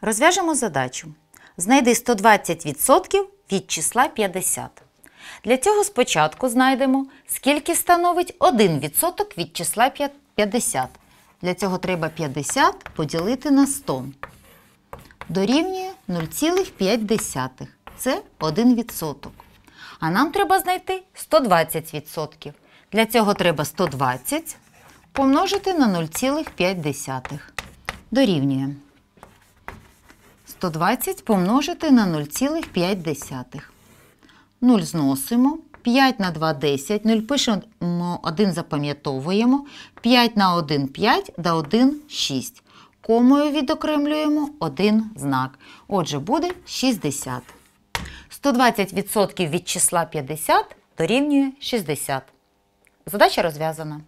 Розв'яжемо задачу. Знайди 120% від числа 50. Для цього спочатку знайдемо, скільки становить 1% від числа 50. Для цього треба 50 поділити на 100. Дорівнює 0,5. Це 1%. А нам треба знайти 120%. Для цього треба 120 помножити на 0,5. Дорівнює. 120 помножити на 0,5. 0 зносимо. 5 на 2 – 10. 0 пишемо 1 запам'ятовуємо. 5 на 1 – 5 та 1 – 6. Комою відокремлюємо один знак. Отже, буде 60. 120% від числа 50 дорівнює 60. Задача розв'язана.